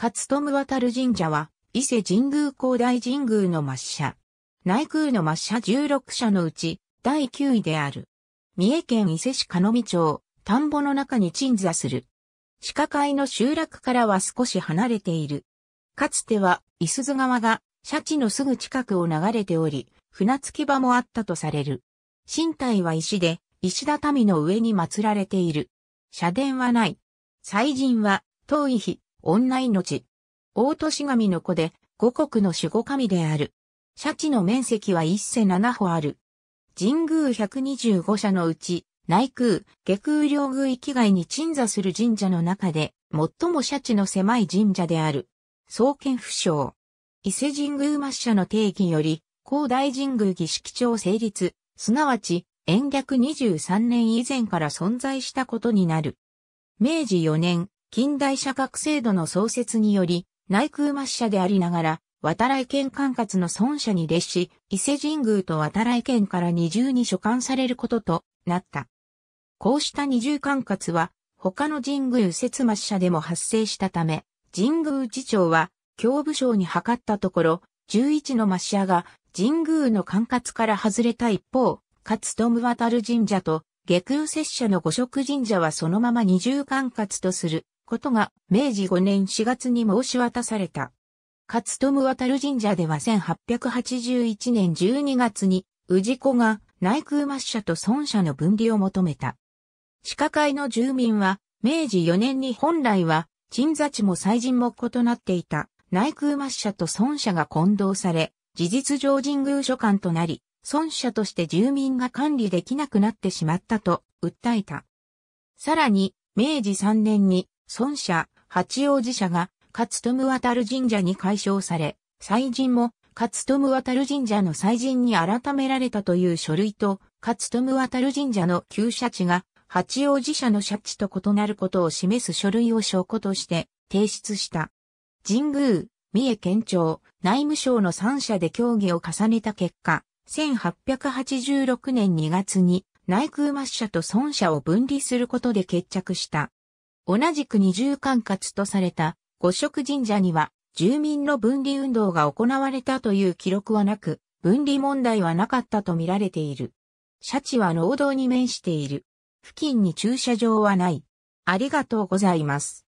勝友渡る神社は、伊勢神宮高大神宮の抹社。内宮の抹社16社のうち、第9位である。三重県伊勢市鹿見町、田んぼの中に鎮座する。地下海の集落からは少し離れている。かつては、伊豆川が、シャチのすぐ近くを流れており、船着き場もあったとされる。身体は石で、石畳の上に祀られている。社殿はない。祭神は、遠い日、女命。大都市神の子で、五国の守護神である。社地の面積は一世七歩ある。神宮125社のうち、内宮、下空両宮域外に鎮座する神社の中で、最も社地の狭い神社である。創建不詳。伊勢神宮末社の定義より、高大神宮儀式帳成立、すなわち、延暦23年以前から存在したことになる。明治4年、近代社学制度の創設により、内空末社でありながら、渡来県管轄の孫社に列し、伊勢神宮と渡来県から二重に所管されることとなった。こうした二重管轄は、他の神宮折末社でも発生したため、神宮次長は、教部省に諮ったところ、11の末社が神宮の管轄から外れた一方、勝富渡る神社と下空摂社の五色神社はそのまま二重管轄とすることが明治5年4月に申し渡された。勝友渡神社では1881年12月に氏子が内空末社と孫社の分離を求めた。地下界の住民は明治4年に本来は鎮座地も祭神も異なっていた内空末社と孫社が混同され、事実上神宮所管となり、孫社として住民が管理できなくなってしまったと訴えた。さらに、明治3年に孫社、八王子社が、勝友渡神社に改称され、祭神も、勝友渡神社の祭神に改められたという書類と、勝友渡神社の旧社地が、八王子社の社地と異なることを示す書類を証拠として提出した。神宮、三重県庁、内務省の三社で協議を重ねた結果、1886年2月に内宮抹社と孫社を分離することで決着した。同じく二重管轄とされた五色神社には住民の分離運動が行われたという記録はなく、分離問題はなかったと見られている。シャチは農道に面している。付近に駐車場はない。ありがとうございます。